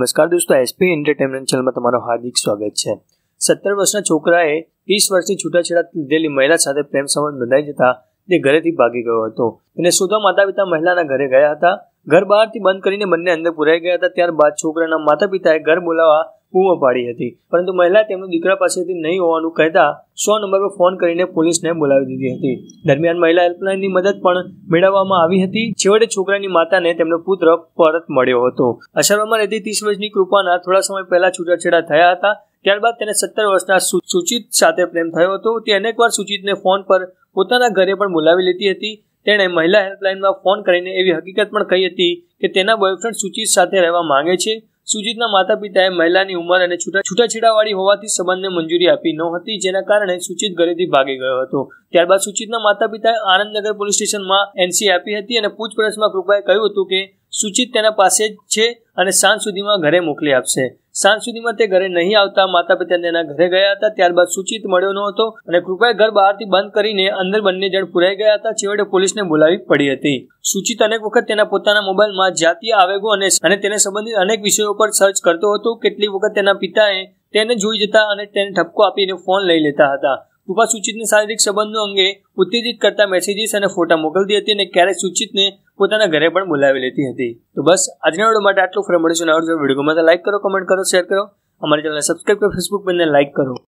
નમસ્કાર દોસ્તો SP entertainment ચેનલમાં તમારું હાર્દિક સ્વાગત છે સત્તર વર્ષના છોકરાએ ત્રીસ વર્ષની છૂટાછેડા લીધેલી મહિલા સાથે પ્રેમ સંબંધ બંધાઈ જતા તે ઘરેથી ભાગી ગયો હતો અને શોધવા માતા પિતા મહિલાના ઘરે ગયા હતા ઘર બહારથી બંધ કરીને બંને અંદર પુરાઈ ગયા હતા ત્યારબાદ છોકરાના માતા પિતાએ ઘર બોલાવવા બૂમો પાડી હતી પરંતુ મહિલા તેમનો દીકરા પાસેથી નહીં હોવાનું કહેતા સો નંબર પર ફોન કરીને પોલીસને બોલાવી દીધી હતી દરમિયાન મહિલા હેલ્પલાઇનની મદદ પણ મેળવવામાં આવી હતી છેવટે છોકરાની માતાને તેમનો પુત્ર પરત મળ્યો હતો અસરમાં રહેતી ત્રીસ વર્ષની કૃપાના થોડા સમય પહેલા છૂટાછેડા થયા હતા ત્યારબાદ તેને સત્તર વર્ષના સુચિત સાથે પ્રેમ થયો હતો તે અનેકવાર સુચિતને ફોન પર પોતાના ઘરે પણ બોલાવી લેતી હતી તેણે મહિલા હેલ્પલાઇનમાં ફોન કરીને એવી હકીકત પણ કહી હતી કે તેના બોયફ્રેન્ડ સુચિત સાથે રહેવા માંગે છે સુજીતના માતા પિતાએ મહિલાની ઉંમર અને છૂટાછેડાવાળી હોવાથી સંબંધને મંજૂરી આપી ન હતી જેના કારણે સુચિત ઘરેથી ભાગી ગયો હતો ત્યારબાદ સુચિતના માતા પિતાએ આનંદનગર પોલીસ સ્ટેશનમાં એનસી આપી હતી અને પૂછપરછમાં કૃપાએ કહ્યું હતું કે સુચિત તેના પાસે જ છે અને સાંજ સુધીમાં ઘરે મોકલી આપશે સાંજ સુધીમાં તે ઘરે નહીં આવતા માતા પિતા તેના ઘરે ગયા હતા ત્યારબાદ સૂચિત મળ્યો ન હતો અને કૃપાએ ઘર બહારથી બંધ કરીને અંદર બંને જણ પુરાઈ ગયા હતા છેવટે પોલીસને બોલાવી પડી હતી સૂચિત અનેક વખત તેના પોતાના મોબાઈલમાં જાતીય આવેગો અને અને તેને સંબંધિત અનેક વિષયો પર સર્ચ કરતો હતો કેટલીક વખત તેના પિતાએ તેને જોઈ જતા અને તેને ઠપકો આપીને ફોન લઈ લેતા હતા કૃપા સૂચિતને શારીરિક સંબંધો અંગે ઉત્તેજિત કરતા મેસેજીસ અને ફોટા મોકલતી હતી અને ક્યારેક સૂચિતને પોતાના ઘરે પણ બોલાવી લેતી હતી તો બસ આજના વિડીયો માટે આટલું ફરી મળીશું નવા વિડીયોમાં લાઈક કરો કમેન્ટ કરો શેર કરો અમારી ચેનલને સબસ્ક્રાઈબ કરો ફેસબુક બંને લાઈક કરો